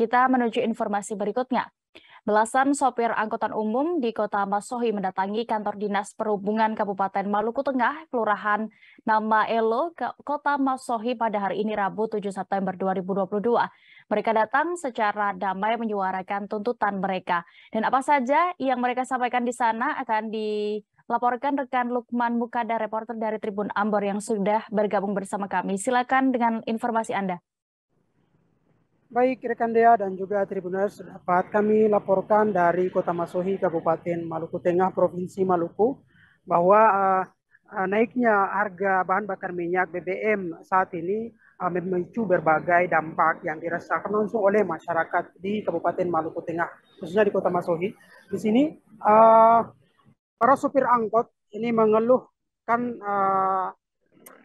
Kita menuju informasi berikutnya. Belasan sopir angkutan umum di Kota Masohi mendatangi kantor Dinas Perhubungan Kabupaten Maluku Tengah, Kelurahan Nama Elo, Kota Masohi pada hari ini Rabu 7 September 2022. Mereka datang secara damai menyuarakan tuntutan mereka. Dan apa saja yang mereka sampaikan di sana akan dilaporkan rekan Lukman Mukada, reporter dari Tribun Ambor yang sudah bergabung bersama kami. Silakan dengan informasi Anda. Baik rekan Dea dan juga Tribuners dapat kami laporkan dari Kota Masohi Kabupaten Maluku Tengah Provinsi Maluku bahwa uh, naiknya harga bahan bakar minyak BBM saat ini uh, memicu berbagai dampak yang dirasakan langsung oleh masyarakat di Kabupaten Maluku Tengah khususnya di Kota Masohi. Di sini uh, para supir angkot ini mengeluhkan uh,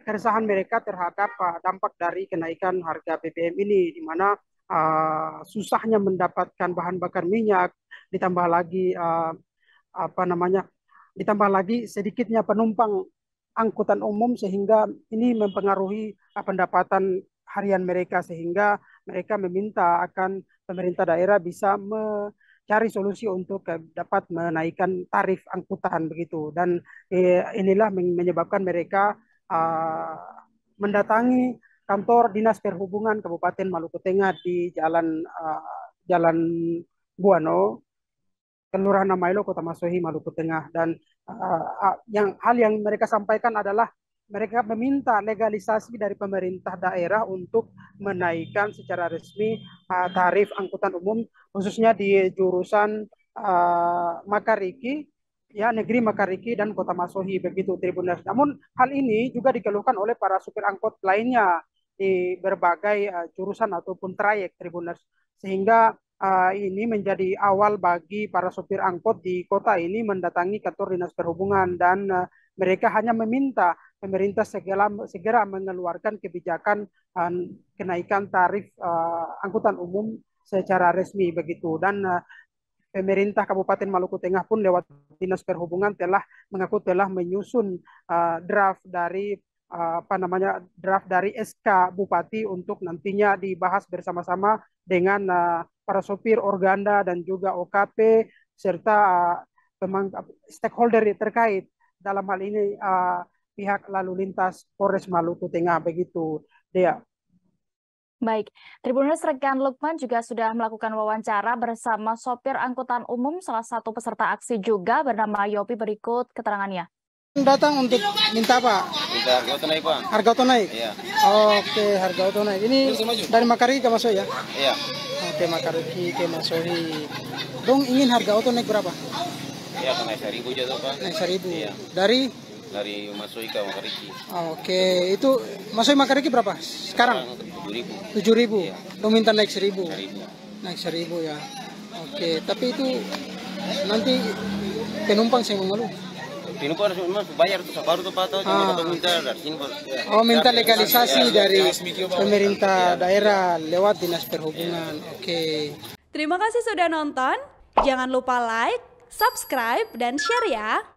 keresahan mereka terhadap dampak dari kenaikan harga BBM ini di mana uh, susahnya mendapatkan bahan bakar minyak, ditambah lagi uh, apa namanya, ditambah lagi sedikitnya penumpang angkutan umum sehingga ini mempengaruhi uh, pendapatan harian mereka sehingga mereka meminta akan pemerintah daerah bisa mencari solusi untuk dapat menaikkan tarif angkutan begitu dan eh, inilah menyebabkan mereka mendatangi kantor Dinas Perhubungan Kabupaten Maluku Tengah di Jalan uh, Jalan Buano, Kelurahan Namailo, Kota Masohi, Maluku Tengah. Dan uh, yang hal yang mereka sampaikan adalah mereka meminta legalisasi dari pemerintah daerah untuk menaikkan secara resmi uh, tarif angkutan umum khususnya di jurusan uh, Makariki ya negeri Makariki dan Kota Masohi begitu Tribunnas. Namun hal ini juga dikeluhkan oleh para supir angkot lainnya di berbagai uh, jurusan ataupun trayek tribuners sehingga uh, ini menjadi awal bagi para sopir angkot di kota ini mendatangi kantor dinas perhubungan dan uh, mereka hanya meminta pemerintah segera segera mengeluarkan kebijakan uh, kenaikan tarif uh, angkutan umum secara resmi begitu dan uh, pemerintah Kabupaten Maluku Tengah pun lewat Dinas Perhubungan telah mengaku telah menyusun uh, draft dari Eh, apa namanya draft dari SK Bupati untuk nantinya dibahas bersama-sama dengan eh, para sopir organda dan juga OKP serta memang eh, stakeholder terkait dalam hal ini pihak lalu lintas Polres Maluku Tengah begitu dia. Baik, Tribunus rekan Lukman juga sudah melakukan wawancara bersama sopir angkutan umum salah satu peserta aksi juga bernama Yopi berikut keterangannya datang untuk minta apa? Minta harga auto naik pak. Harga auto naik? Iya. Oke, harga auto naik. Ini dari Makariki ke Masohi ya? Iya. Oke, Makariki ke Masohi. Dong ingin harga auto naik berapa? Iya, naik seribu aja pak. Naik seribu. Iya. Dari? Dari Masohi ke Makariki. Oke, itu Masohi Makariki berapa? Sekarang? Tujuh ribu. Tujuh ribu. Iya. Dong minta naik seribu. Seribu. Naik seribu ya. Oke, tapi itu nanti penumpang saya mengeluh. Tinuko harus bayar tuh baru tuh patuh. cuma minta dari sini Oh minta legalisasi dari pemerintah daerah lewat dinas perhubungan. Oke. Okay. Terima kasih sudah nonton. Jangan lupa like, subscribe dan share ya.